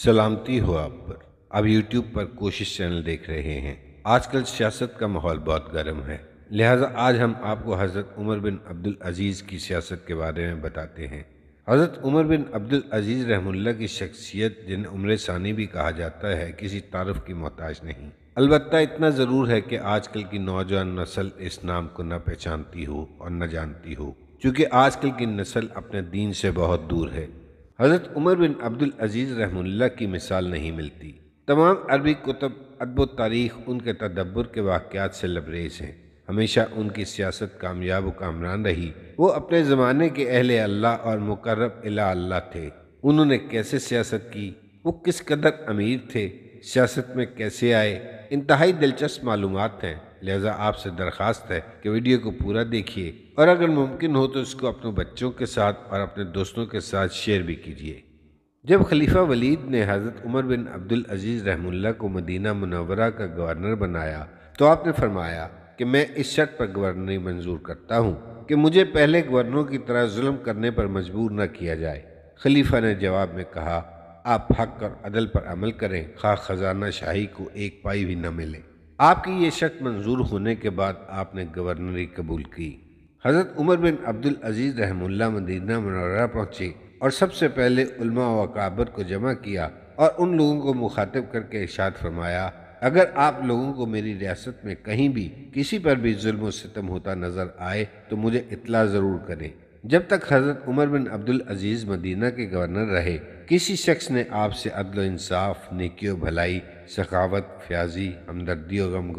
सलामती हो आप पर आप यूट्यूब पर कोशिश चैनल देख रहे हैं आजकल सियासत का माहौल बहुत गर्म है लिहाजा आज हम आपको हज़रत उमर बिन अब्दुल अज़ीज़ की सियासत के बारे में बताते हैं हज़रत उमर बिन अब्दुल अज़ीज़ रहमुल्ला की शख्सियत जिन्हें उम्र सानी भी कहा जाता है किसी तारफ़ की मोहताज नहीं अलबत् इतना ज़रूर है कि आजकल की नौजवान नस्ल इस नाम को न पहचानती हो और न जानती हो क्योंकि आजकल की नस्ल अपने दीन से बहुत दूर है हज़रत उमर बिन अब्दुल अजीज़ रहमुल्ला की मिसाल नहीं मिलती तमाम अरबी कुतब अदब तारीख उनके तदब्बर के वाक़ात से लबरेज हैं हमेशा उनकी सियासत कामयाब कामरान रही वो अपने ज़माने के अहल अल्लाह और मुकर्रब अला अल्लाह थे उन्होंने कैसे सियासत की वो किस कदर अमीर थे सियासत में कैसे आए इंतहाई दिलचस्प मालूम हैं लिहाजा आपसे दरख्वास्त है कि वीडियो को पूरा देखिए और अगर मुमकिन हो तो इसको अपने बच्चों के साथ और अपने दोस्तों के साथ शेयर भी कीजिए जब खलीफा वलीद ने हज़रत उमर बिन अब्दुल अजीज़ रहमुल्ला को मदीना मुनवरा का गवर्नर बनाया तो आपने फरमाया कि मैं इस शर्त पर गवर्नरी मंजूर करता हूँ कि मुझे पहले गवर्नरों की तरह जुल्म करने पर मजबूर न किया जाए खलीफा ने जवाब में कहा आप हक और अदल पर अमल करें खा खजाना शाही को एक पाई भी न मिले आपकी ये शर्त मंजूर होने के बाद आपने गवर्नरी कबूल की हज़रत उमर बिन अब्दुल अजीज़ रहमुल्ला मदीना मनौरा पहुँचे और सबसे पहले उल्मा व काबर को जमा किया और उन लोगों को मुखातिब करके इशाद फरमाया अगर आप लोगों को मेरी रियासत में कहीं भी किसी पर भी जुल्म सितम होता नज़र आए तो मुझे इतला ज़रूर करें जब तक हज़रत Umar bin Abdul Aziz Medina के गवर्नर रहे किसी शख्स ने आपसे अदल इंसाफ नेकी भलाई सखावत फ्याजी हमदर्दी और गम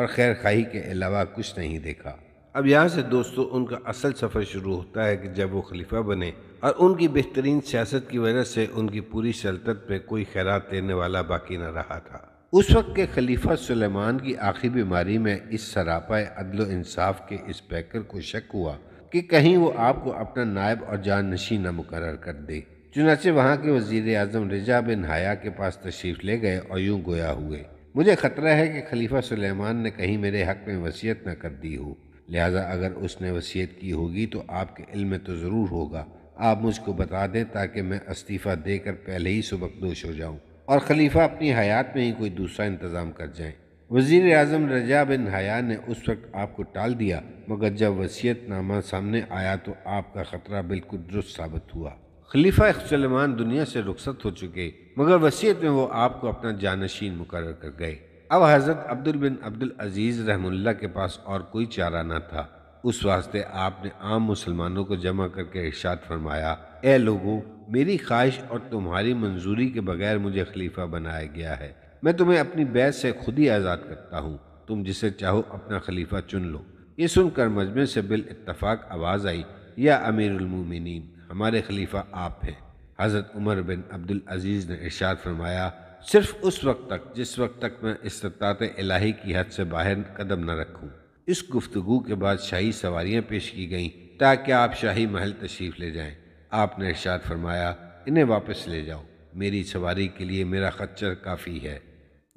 और खैर खाही के अलावा कुछ नहीं देखा अब यहाँ से दोस्तों उनका असल सफ़र शुरू होता है कि जब वो खलीफा बने और उनकी बेहतरीन सियासत की वजह से उनकी पूरी सल्तनत पे कोई खैरात देने वाला बाकी न रहा था उस वक्त के खलीफा सुलेमान की आखिरी बीमारी में इस सरापा अदल इंसाफ के इस पैकर को शक हुआ कि कहीं वो आपको अपना नायब और जानशी न मुकर कर दे चुनाचे वहाँ के वजीर अजम रजा बिन हया के पास तशरीफ़ ले गए और यूँ गोया हुए मुझे खतरा है कि खलीफा सुलेमान ने कहीं मेरे हक में वसीयत न कर दी हो लिहाजा अगर उसने वसीयत की होगी तो आपके इल्म में तो ज़रूर होगा आप मुझको बता दें ताकि मैं इस्तीफ़ा देकर पहले ही सबकदोश हो जाऊँ और खलीफा अपनी हयात में ही कोई दूसरा इंतज़ाम कर जाएँ वज़ी अजम रजा बिन हया ने उस वक्त आपको टाल दिया मगर जब नामा सामने आया तो आपका ख़तरा बिल्कुल दुरुस्त साबित हुआ खलीफा सलमान दुनिया से रुखसत हो चुके मगर वसीयत में वो आपको अपना जानशीन मुकर कर गए अब हज़रत अब्दुल बिन अब्दुल अजीज़ रहमुल्ला के पास और कोई चारा ना था उस वास्ते आपने आम मुसलमानों को जमा करके इर्शाद फरमाया ए लोगों मेरी ख्वाहिश और तुम्हारी मंजूरी के बगैर मुझे खलीफा बनाया गया है मैं तुम्हें अपनी बैत से खुद ही आज़ाद करता हूँ तुम जिसे चाहो अपना खलीफा चुन लो ये सुनकर मजमे से बिल इतफाक आवाज़ आई या अमीरमिन हमारे खलीफा आप हैं हज़रत उमर बिन अब्दुल अजीज़ ने इरशाद फरमाया सिर्फ उस वक्त तक जिस वक्त तक मैं इस्तात इलाही की हद से बाहर कदम न रखूँ इस गुफ्तु के बाद शाही सवारियाँ पेश की गईं ताकि आप शाही महल तशरीफ़ ले जाएं। आपने इरशाद फरमाया इन्हें वापस ले जाओ मेरी सवारी के लिए मेरा खच्चर काफ़ी है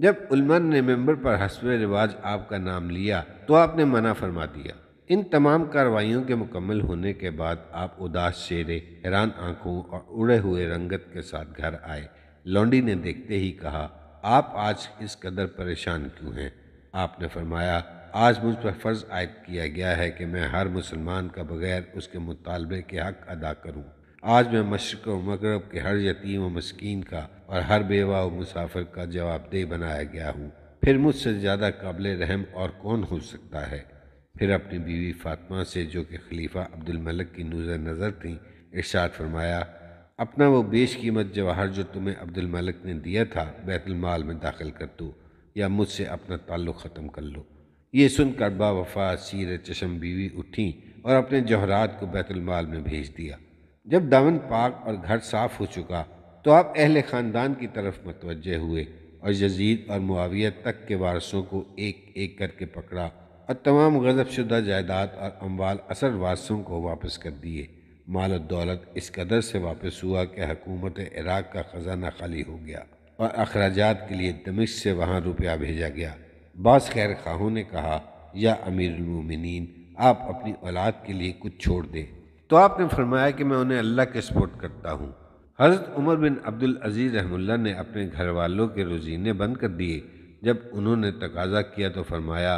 जब उलमन ने मेंबर पर हसब रिवाज आपका नाम लिया तो आपने मना फरमा दिया इन तमाम कार्रवाइयों के मुकम्मल होने के बाद आप उदास शेरे हैरान आंखों और उड़े हुए रंगत के साथ घर आए लौंडी ने देखते ही कहा आप आज इस कदर परेशान क्यों हैं आपने फरमाया आज मुझ पर फ़र्ज़ आयद किया गया है कि मैं हर मुसलमान का बग़ैर उसके मुतालबे के हक़ अदा करूँ आज मैं मशरक व मगरब के हर यतीम व मस्किन का और हर बेवा व मुसाफिर का जवाबदेह बनाया गया हूँ फिर मुझसे ज़्यादा काबिल रहम और कौन हो सकता है फिर अपनी बीवी फातमा से जो कि खलीफा अब्दुल मलक की नूज नज़र थी इर्शाद फरमाया अपना वो बेश कीमत जवाहर जो तुम्हें अब्दुल ने दिया था बैतुलमाल में दाखिल कर दो या मुझसे अपना ताल्लुक़ ख़त्म कर लो ये सुनकर बा वफा सीर चशम बीवी उठी और अपने जौहरात को बैतुलमाल में भेज दिया जब दामन पाक और घर साफ हो चुका तो आप अहल ख़ानदान की तरफ मतवजह हुए और यजीद और मुआवियत तक के वारसों को एक एक करके पकड़ा और तमाम गजब शुदा जायदाद और अमवाल असर वारसों को वापस कर दिए माल और दौलत इस कदर से वापस हुआ कि हकूमत इराक़ का ख़जाना खाली हो गया और अखराज के लिए दमिश से वहाँ रुपया भेजा गया बास खैर खाहों ने कहा या अमीरमिन आप अपनी औलाद के लिए कुछ छोड़ दें तो आपने फरमाया कि मैं उन्हें अल्लाह के सपोर्ट करता हूँ हज़रत उमर बिन अब्दुल अजीज़ रहमुल्ला ने अपने घर वालों के रोजीने बंद कर दिए जब उन्होंने तकाजा किया तो फरमाया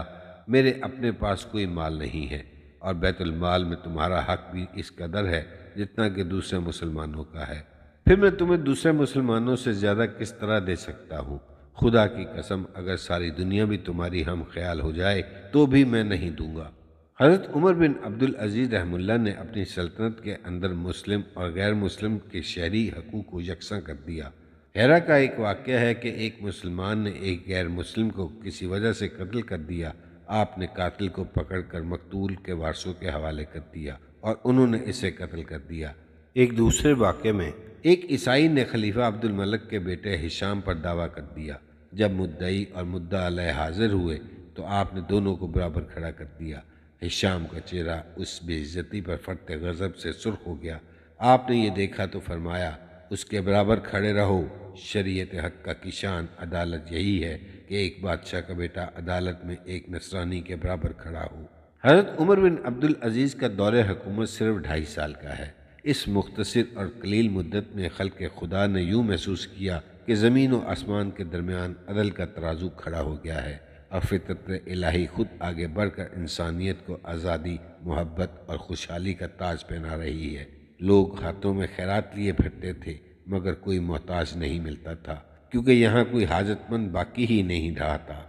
मेरे अपने पास कोई माल नहीं है और बैतुलमाल में तुम्हारा हक भी इस कदर है जितना कि दूसरे मुसलमानों का है फिर मैं तुम्हें दूसरे मुसलमानों से ज़्यादा किस तरह दे सकता हूँ खुदा की कसम अगर सारी दुनिया भी तुम्हारी हम ख्याल हो जाए तो भी मैं नहीं दूंगा हज़रत उमर बिन अब्दुल अजीज़ रहमुल्ला ने अपनी सल्तनत के अंदर मुस्लिम और गैर मुस्लिम के शहरी हकूक़ को यकसा कर दिया हैरा का एक वाक़ है कि एक मुसलमान ने एक गैर मुस्लिम को किसी वजह से कत्ल कर दिया आपने कातिल को पकड़ कर मकतूल के वारसों के हवाले कर दिया और उन्होंने इसे कत्ल कर दिया एक दूसरे वाक़े में एक ईसाई ने खलीफा अब्दुल मलक के बेटे हिशाम पर दावा कर दिया जब मुद्दई और मुद्दा हाजिर हुए तो आपने दोनों को बराबर खड़ा कर दिया हिशाम का चेहरा उस बेइज्जती पर फटते गज़ब से सुर्ख हो गया आपने ये देखा तो फरमाया उसके बराबर खड़े रहो शरीयत हक का किसान अदालत यही है कि एक बादशाह का बेटा अदालत में एक नसरानी के बराबर खड़ा हो हज़रत उमर बिन अब्दुल अजीज़ का दौर हकूमत सिर्फ ढाई साल का है इस मुख्तर और कलील मुद्दत में खल के खुदा ने यूँ महसूस किया कि ज़मीन व आसमान के दरमियान अदल का तराजू खड़ा हो गया है और फितरत इलाही खुद आगे बढ़कर इंसानियत को आज़ादी मोहब्बत और खुशहाली का ताज पहना रही है लोग हाथों में खैरात लिए फिरते थे मगर कोई मोहताज नहीं मिलता था क्योंकि यहाँ कोई हाजतमंद बाकी ही नहीं रहा था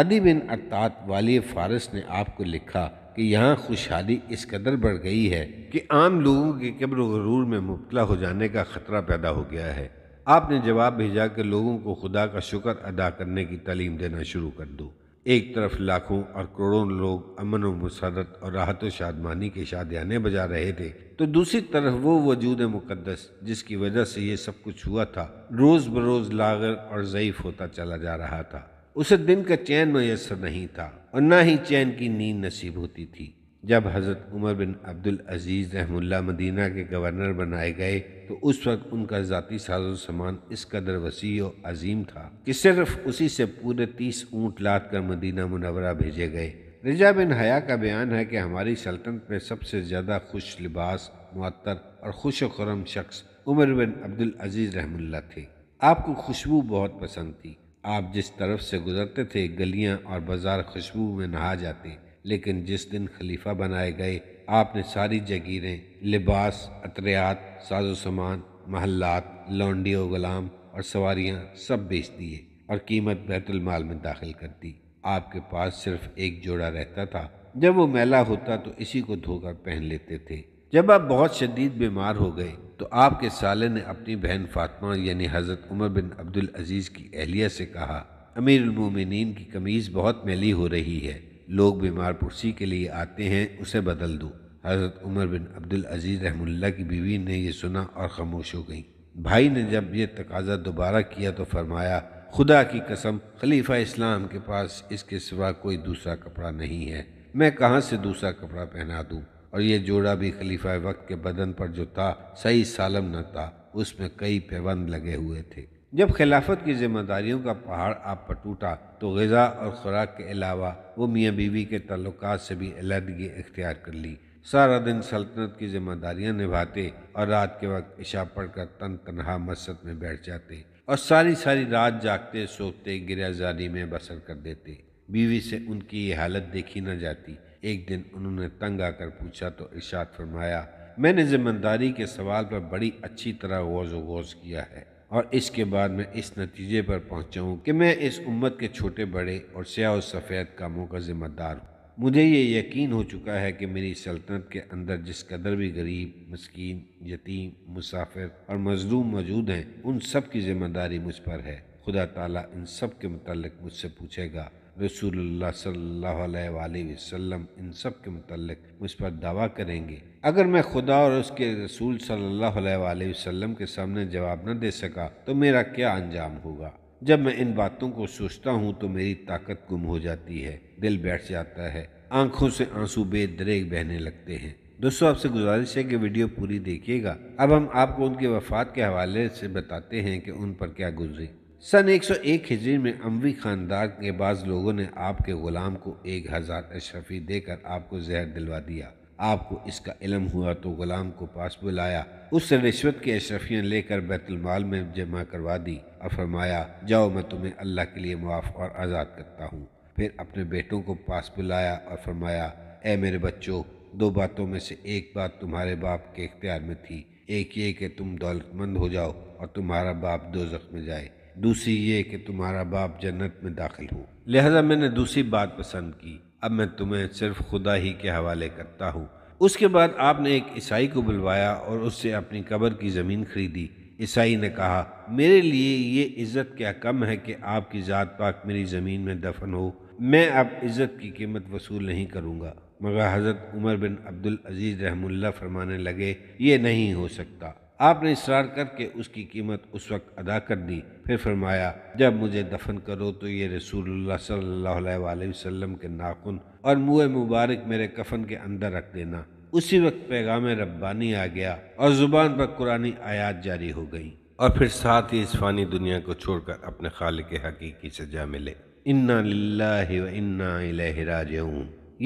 आदि बिन अतात वाली फारस ने आपको लिखा कि यहाँ खुशहाली इस कदर बढ़ गई है कि आम लोगों के कब्र गरूर में मुबला हो जाने का ख़तरा पैदा हो गया है आपने जवाब भेजा कि लोगों को खुदा का शुक्र अदा करने की तालीम देना शुरू कर दो एक तरफ लाखों और करोड़ों लोग अमन व मुसरत और राहत व शादमानी के शादियाने बजा रहे थे तो दूसरी तरफ वो वजूद मुकदस जिसकी वजह से ये सब कुछ हुआ था रोज़ बरोज़ लागर और ज़यीफ़ होता चला जा रहा था उसे दिन का चैन मैसर नहीं था और ना ही चैन की नींद नसीब होती थी जब हज़रत उमर बिन अब्दुल अजीज़ रहमुल्ला मदीना के गवर्नर बनाए गए तो उस वक्त उनका ज़ाती साजो सामान इस कदर वसी और अजीम था कि सिर्फ उसी से पूरे तीस ऊँट लाद कर मदीना मुनवरा भेजे गए रिजा बिन हया का बयान है कि हमारी सल्तनत में सबसे ज़्यादा खुश लिबास मअतर और खुश खुरम शख्स उमर बिन अब्दुल अजीज़ रहमुल्ला थे आपको खुशबू बहुत पसंद थी आप जिस तरफ से गुजरते थे गलियाँ और बाज़ार खुशबू में नहा जाते लेकिन जिस दिन खलीफा बनाए गए आपने सारी जगीरें लिबास अतरियात साजो सामान महल्लात लौंडी गुलाम और सवारियाँ सब बेच दिए और कीमत बैतुलमाल में दाखिल कर दी आपके पास सिर्फ एक जोड़ा रहता था जब वो मेला होता तो इसी को धोकर पहन लेते थे जब आप बहुत शदीद बीमार हो गए तो आपके साले ने अपनी बहन फातमा यानी हज़रत उमर बिन अब्दुल अजीज़ की अहलिया से कहा अमीर उलमोमिन की कमीज़ बहुत मैली हो रही है लोग बीमार पुरसी के लिए आते हैं उसे बदल दो हज़रत उमर बिन अब्दुल अजीज़ रहमुल्ला की बीवी ने यह सुना और खामोश हो गई भाई ने जब यह तकाजा दोबारा किया तो फरमाया खुदा की कसम खलीफा इस्लाम के पास इसके सिवा कोई दूसरा कपड़ा नहीं है मैं कहाँ से दूसरा कपड़ा पहना दूँ और यह जोड़ा भी खलीफा वक्त के बदन पर जो था सही सालम न था उसमें कई पैबंद लगे हुए थे जब खिलाफत की जिम्मेदारियों का पहाड़ आप पर टूटा तो गज़ा और ख़ुराक के अलावा वो मियाँ बीवी के तल्लक से भी अलहदगी इख्तियार कर ली सारा दिन सल्तनत की जिम्मेदारियाँ निभाते और रात के वक्त इशा पढ़कर तन तनहा मस्जिद में बैठ जाते और सारी सारी रात जागते सोते गिराजारी में बसर कर देते बीवी से उनकी ये हालत देखी न जाती एक दिन उन्होंने तंग आकर पूछा तो इशाद फरमाया मैंने जिम्मेदारी के सवाल पर बड़ी अच्छी तरह गौज गौज किया है और इसके बाद मैं इस नतीजे पर पहुंचा हूं कि मैं इस उम्मत के छोटे बड़े और और सफ़ेद कामों का ज़िम्मेदार हूँ मुझे ये यकीन हो चुका है कि मेरी सल्तनत के अंदर जिस कदर भी गरीब मस्किन यतीम मुसाफिर और मजलूम मौजूद हैं उन सब की ज़िम्मेदारी मुझ पर है खुदा ताला इन सब के मतलब मुझसे पूछेगा रसूलुल्लाह सल्लल्लाहु अलैहि वसल्लम इन सब के मतलब मुझ पर दावा करेंगे अगर मैं खुदा और उसके रसूल सल्लल्लाहु अलैहि वसल्लम के सामने जवाब न दे सका तो मेरा क्या अंजाम होगा जब मैं इन बातों को सोचता हूँ तो मेरी ताकत गुम हो जाती है दिल बैठ जाता है आंखों से आंसू बेदरेग बहने लगते हैं दोस्तों आपसे गुजारिश है कि वीडियो पूरी देखिएगा अब हम आपको उनके वफात के हवाले से बताते हैं कि उन पर क्या गुजरी सन 101 हिजरी में अमवी खानदार के बाद लोगों ने आपके ग़ुलाम को एक हज़ार अशरफी देकर आपको जहर दिलवा दिया आपको इसका इलम हुआ तो ग़ुलाम को पास बुलाया उस रिश्वत की अशरफियाँ लेकर बैतुलमाल में जमा करवा दी और फरमाया जाओ मैं तुम्हें अल्लाह के लिए मुआफ़ और आज़ाद करता हूँ फिर अपने बेटों को पास बुलाया और फरमाया ए मेरे बच्चों दो बातों में से एक बात तुम्हारे बाप के इख्तियार में थी एक ये कि तुम दौलतमंद हो जाओ और तुम्हारा बाप दो में जाए दूसरी ये कि तुम्हारा बाप जन्नत में दाखिल हो लिहाजा मैंने दूसरी बात पसंद की अब मैं तुम्हें सिर्फ खुदा ही के हवाले करता हूँ उसके बाद आपने एक ईसाई को बुलवाया और उससे अपनी कबर की ज़मीन खरीदी ईसाई ने कहा मेरे लिए ये इज़्ज़त क्या कम है कि आपकी ज़ात पाक मेरी ज़मीन में दफन हो मैं अब इज़्ज़त की कीमत वसूल नहीं करूँगा मगर हज़रत उमर बिन अब्दुल अजीज़ रहमुल्ला फरमाने लगे ये नहीं हो सकता आपने इसरार करके उसकी कीमत उस वक्त अदा कर दी फिर फरमाया जब मुझे दफन करो तो ये रसूलुल्लाह सल्लल्लाहु अलैहि वसल्लम के नाखून और मुँह मुबारक मेरे कफन के अंदर रख देना उसी वक्त पैगाम रब्बानी आ गया और ज़ुबान पर कुरानी आयात जारी हो गई और फिर साथ ही इस फानी दुनिया को छोड़कर अपने खाल के हकीकी से जा मिले इन्ना लाला व इन्ना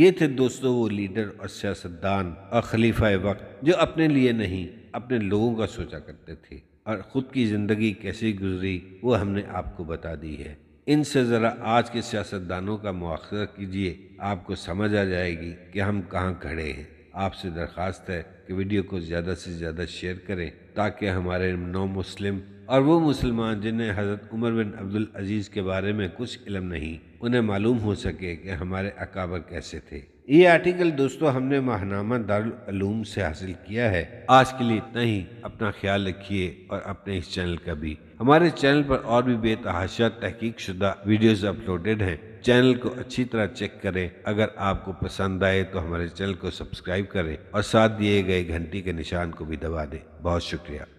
ये थे दोस्तों वो लीडर और सियासतदान और खलीफा वक्त जो अपने लिए नहीं अपने लोगों का सोचा करते थे और ख़ुद की ज़िंदगी कैसे गुजरी वो हमने आपको बता दी है इनसे ज़रा आज के सियासतदानों का मुआखजा कीजिए आपको समझ आ जाएगी कि हम कहाँ खड़े हैं आपसे दरख्वास्त है कि वीडियो को ज़्यादा से ज़्यादा शेयर करें ताकि हमारे नौ मुस्लिम और वो मुसलमान जिन्हें हज़रत उमर बिन अब्दुल अजीज़ के बारे में कुछ इलम नहीं उन्हें मालूम हो सके कि हमारे अकाबर कैसे थे ये आर्टिकल दोस्तों हमने माहनामा दारूम से हासिल किया है आज के लिए इतना ही अपना ख्याल रखिए और अपने इस चैनल का भी हमारे चैनल पर और भी बेतहाशा तहकीक शुदा वीडियोज अपलोडेड हैं चैनल को अच्छी तरह चेक करें अगर आपको पसंद आए तो हमारे चैनल को सब्सक्राइब करें और साथ दिए गए घंटी के निशान को भी दबा दें बहुत शुक्रिया